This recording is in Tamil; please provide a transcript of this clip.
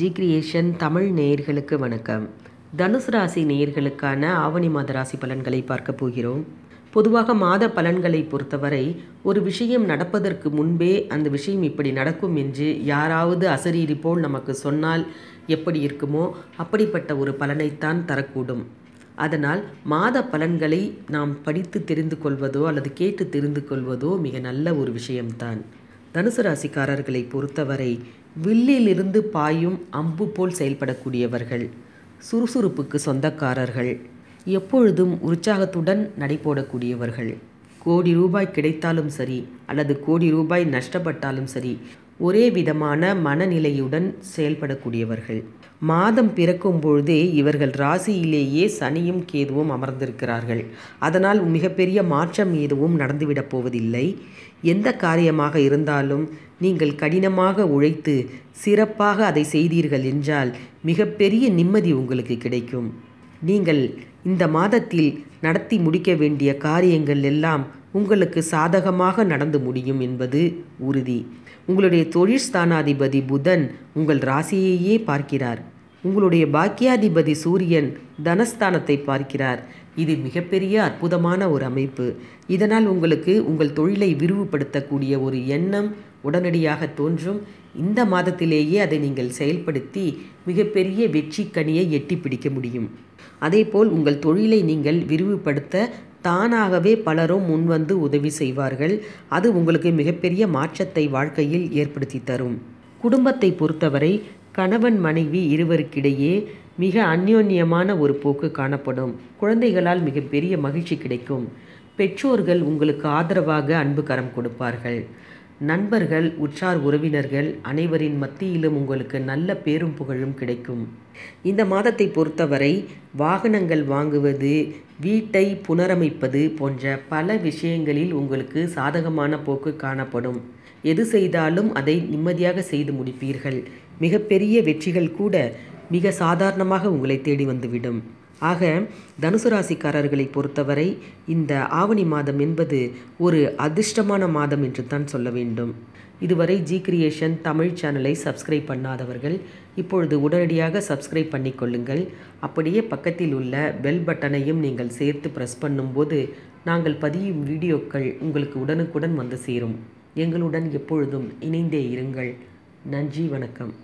ஜி கிரியேஷன் தமிழ் நேயர்களுக்கு வணக்கம் தனுசு ராசி நேயர்களுக்கான ஆவணி மாத ராசி பலன்களை பார்க்க போகிறோம் பொதுவாக மாத பலன்களை பொறுத்தவரை ஒரு விஷயம் நடப்பதற்கு முன்பே அந்த விஷயம் இப்படி நடக்கும் என்று யாராவது அசரீரி போல் நமக்கு சொன்னால் எப்படி இருக்குமோ அப்படிப்பட்ட ஒரு பலனைத்தான் தரக்கூடும் அதனால் மாத பலன்களை நாம் படித்து தெரிந்து கொள்வதோ அல்லது கேட்டு தெரிந்து கொள்வதோ மிக நல்ல ஒரு விஷயம்தான் தனுசு ராசிக்காரர்களை பொறுத்தவரை வில்லிலிருந்து பாயும் அம்பு போல் செயல்படக்கூடியவர்கள் சுறுசுறுப்புக்கு சொந்தக்காரர்கள் எப்பொழுதும் உற்சாகத்துடன் நடைபோடக்கூடியவர்கள் கோடி ரூபாய் கிடைத்தாலும் சரி அல்லது கோடி ரூபாய் நஷ்டப்பட்டாலும் சரி ஒரே விதமான மனநிலையுடன் செயல்படக்கூடியவர்கள் மாதம் பிறக்கும் பொழுதே இவர்கள் ராசியிலேயே சனியும் கேதுவும் அமர்ந்திருக்கிறார்கள் அதனால் மிகப்பெரிய மாற்றம் எதுவும் நடந்துவிடப் போவதில்லை எந்த காரியமாக இருந்தாலும் நீங்கள் கடினமாக உழைத்து சிறப்பாக அதை செய்தீர்கள் என்றால் மிகப்பெரிய நிம்மதி உங்களுக்கு கிடைக்கும் நீங்கள் இந்த மாதத்தில் நடத்தி முடிக்க வேண்டிய காரியங்கள் எல்லாம் உங்களுக்கு சாதகமாக நடந்து முடியும் என்பது உறுதி உங்களுடைய தொழில் ஸ்தானாதிபதி புதன் உங்கள் ராசியையே பார்க்கிறார் உங்களுடைய பாக்கியாதிபதி சூரியன் தனஸ்தானத்தை பார்க்கிறார் இது மிகப்பெரிய அற்புதமான ஒரு அமைப்பு இதனால் உங்களுக்கு உங்கள் தொழிலை விரிவுபடுத்தக்கூடிய ஒரு எண்ணம் உடனடியாக தோன்றும் இந்த மாதத்திலேயே அதை நீங்கள் செயல்படுத்தி மிகப்பெரிய வெற்றி கனியை எட்டி பிடிக்க முடியும் அதேபோல் உங்கள் தொழிலை நீங்கள் விரிவுபடுத்த தானாகவே பலரும் முன்வந்து உதவி செய்வார்கள் அது உங்களுக்கு மிகப்பெரிய மாற்றத்தை வாழ்க்கையில் ஏற்படுத்தி தரும் குடும்பத்தை பொறுத்தவரை கணவன் மனைவி இருவருக்கிடையே மிக அந்யோன்யமான ஒரு போக்கு காணப்படும் குழந்தைகளால் மிகப்பெரிய மகிழ்ச்சி கிடைக்கும் பெற்றோர்கள் உங்களுக்கு ஆதரவாக அன்பு கரம் கொடுப்பார்கள் நண்பர்கள் உற்றார் உறவினர்கள் அனைவரின் மத்தியிலும் உங்களுக்கு நல்ல பேரும் புகழும் கிடைக்கும் இந்த மாதத்தை பொறுத்தவரை வாகனங்கள் வாங்குவது வீட்டை புனரமைப்பது போன்ற பல விஷயங்களில் உங்களுக்கு சாதகமான போக்கு காணப்படும் எது செய்தாலும் அதை நிம்மதியாக செய்து முடிப்பீர்கள் மிகப்பெரிய வெற்றிகள் கூட மிக சாதாரணமாக உங்களை தேடி வந்துவிடும் ஆக தனுசு ராசிக்காரர்களை பொறுத்தவரை இந்த ஆவணி மாதம் என்பது ஒரு அதிர்ஷ்டமான மாதம் என்று தான் சொல்ல வேண்டும் இதுவரை ஜி கிரியேஷன் தமிழ் சேனலை சப்ஸ்கிரைப் பண்ணாதவர்கள் இப்பொழுது உடனடியாக சப்ஸ்கிரைப் பண்ணிக்கொள்ளுங்கள் அப்படியே பக்கத்தில் உள்ள பெல் பட்டனையும் நீங்கள் சேர்த்து ப்ரெஸ் பண்ணும்போது நாங்கள் பதியும் வீடியோக்கள் உங்களுக்கு உடனுக்குடன் வந்து சேரும் எங்களுடன் எப்பொழுதும் இணைந்தே இருங்கள் நன்றி வணக்கம்